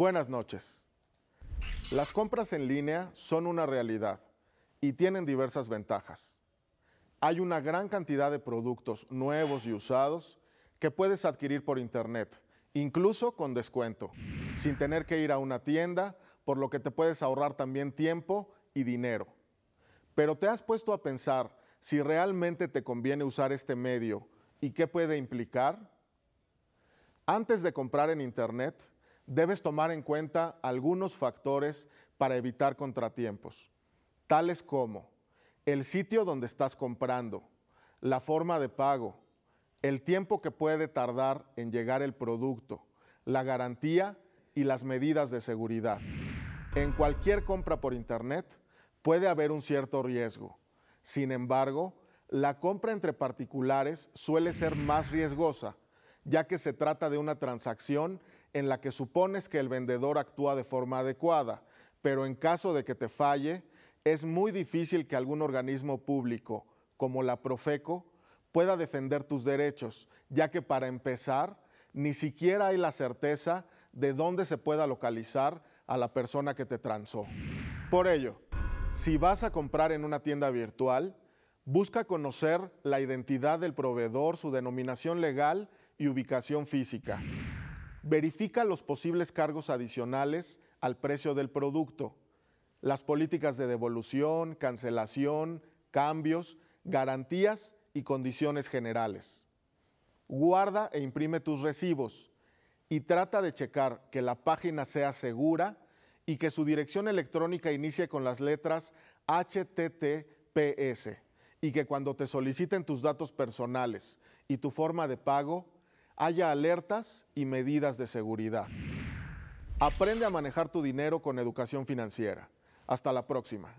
Buenas noches. Las compras en línea son una realidad y tienen diversas ventajas. Hay una gran cantidad de productos nuevos y usados que puedes adquirir por internet, incluso con descuento, sin tener que ir a una tienda, por lo que te puedes ahorrar también tiempo y dinero. Pero ¿te has puesto a pensar si realmente te conviene usar este medio y qué puede implicar? Antes de comprar en internet, debes tomar en cuenta algunos factores para evitar contratiempos, tales como el sitio donde estás comprando, la forma de pago, el tiempo que puede tardar en llegar el producto, la garantía y las medidas de seguridad. En cualquier compra por Internet puede haber un cierto riesgo. Sin embargo, la compra entre particulares suele ser más riesgosa, ya que se trata de una transacción en la que supones que el vendedor actúa de forma adecuada, pero en caso de que te falle, es muy difícil que algún organismo público, como la Profeco, pueda defender tus derechos, ya que para empezar, ni siquiera hay la certeza de dónde se pueda localizar a la persona que te transó. Por ello, si vas a comprar en una tienda virtual, busca conocer la identidad del proveedor, su denominación legal y ubicación física. Verifica los posibles cargos adicionales al precio del producto, las políticas de devolución, cancelación, cambios, garantías y condiciones generales. Guarda e imprime tus recibos y trata de checar que la página sea segura y que su dirección electrónica inicie con las letras HTTPS y que cuando te soliciten tus datos personales y tu forma de pago, haya alertas y medidas de seguridad. Aprende a manejar tu dinero con educación financiera. Hasta la próxima.